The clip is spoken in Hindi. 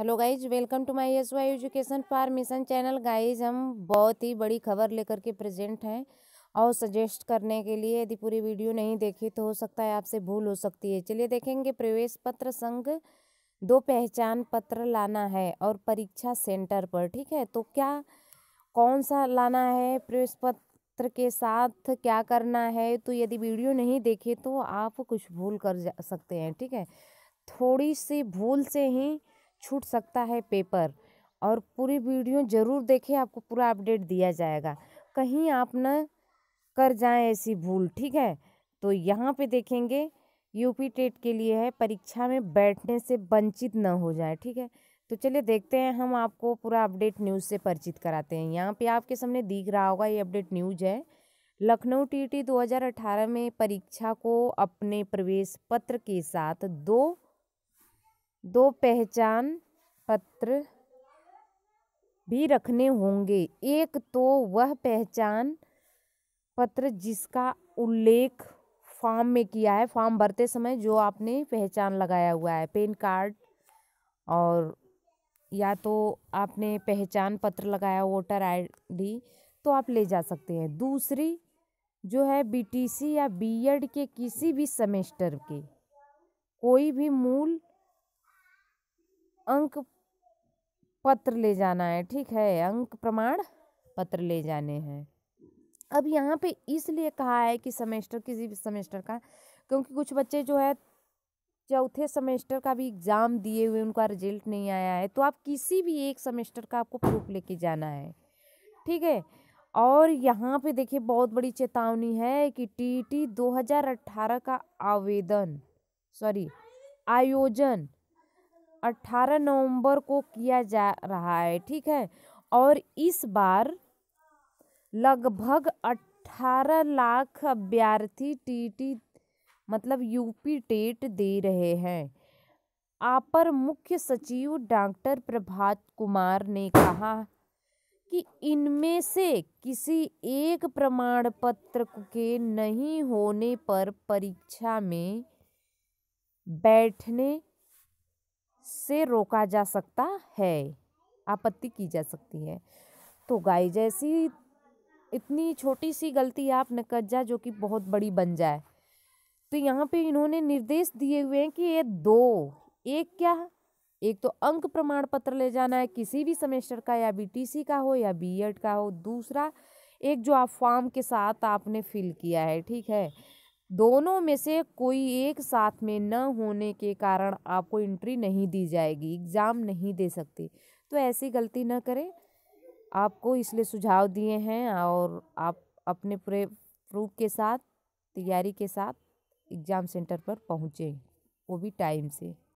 hello guys welcome to my S Y education for mission channel guys हम बहुत ही बड़ी खबर लेकर के प्रेजेंट हैं और सजेस्ट करने के लिए यदि पूरी वीडियो नहीं देखी तो हो सकता है आपसे भूल हो सकती है चलिए देखेंगे प्रवेश पत्र संघ दो पहचान पत्र लाना है और परीक्षा सेंटर पर ठीक है तो क्या कौन सा लाना है प्रवेश पत्र के साथ क्या करना है तो यदि वीडियो नहीं देखे तो आप कुछ भूल कर जा सकते हैं ठीक है थोड़ी सी भूल से ही छूट सकता है पेपर और पूरी वीडियो ज़रूर देखें आपको पूरा अपडेट दिया जाएगा कहीं आप न कर जाएं ऐसी भूल ठीक है तो यहाँ पे देखेंगे यूपी टेट के लिए है परीक्षा में बैठने से वंचित न हो जाए ठीक है तो चलिए देखते हैं हम आपको पूरा अपडेट न्यूज़ से परिचित कराते हैं यहाँ पे आपके सामने दिख रहा होगा ये अपडेट न्यूज है लखनऊ टीटी 2018 में परीक्षा को अपने प्रवेश पत्र के साथ दो दो पहचान पत्र भी रखने होंगे एक तो वह पहचान पत्र जिसका उल्लेख फॉर्म में किया है फॉर्म भरते समय जो आपने पहचान लगाया हुआ है पेन कार्ड और या तो आपने पहचान पत्र लगाया वोटर आईडी तो आप ले जा सकते हैं दूसरी जो है बीटीसी या बीएड e के किसी भी सेमेस्टर के कोई भी मूल अंक पत्र ले जाना है ठीक है अंक प्रमाण पत्र ले जाने हैं अब यहाँ पे इसलिए कहा है कि सेमेस्टर किसी भी सेमेस्टर का क्योंकि कुछ बच्चे जो है चौथे सेमेस्टर का भी एग्ज़ाम दिए हुए उनका रिजल्ट नहीं आया है तो आप किसी भी एक सेमेस्टर का आपको प्रूफ लेके जाना है ठीक है और यहाँ पे देखिए बहुत बड़ी चेतावनी है कि टीईटी 2018 का आवेदन सॉरी आयोजन अट्ठारह नवंबर को किया जा रहा है ठीक है और इस बार लगभग अट्ठारह लाख अभ्यर्थी टीटी मतलब यूपी टेट दे रहे हैं अपर मुख्य सचिव डॉक्टर प्रभात कुमार ने कहा कि इनमें से किसी एक प्रमाण पत्र के नहीं होने पर परीक्षा में बैठने से रोका जा सकता है आपत्ति की जा सकती है तो गाय जैसी इतनी छोटी सी गलती आप निकट जाए जो कि बहुत बड़ी बन जाए तो यहाँ पे इन्होंने निर्देश दिए हुए हैं कि ये दो एक क्या एक तो अंक प्रमाण पत्र ले जाना है किसी भी सेमेस्टर का या बीटीसी का हो या बीएड का हो दूसरा एक जो आप फॉर्म के साथ आपने फिल किया है ठीक है दोनों में से कोई एक साथ में न होने के कारण आपको इंट्री नहीं दी जाएगी एग्ज़ाम नहीं दे सकते तो ऐसी गलती न करें आपको इसलिए सुझाव दिए हैं और आप अपने पूरे प्रूफ के साथ तैयारी के साथ एग्ज़ाम सेंटर पर पहुँचें वो भी टाइम से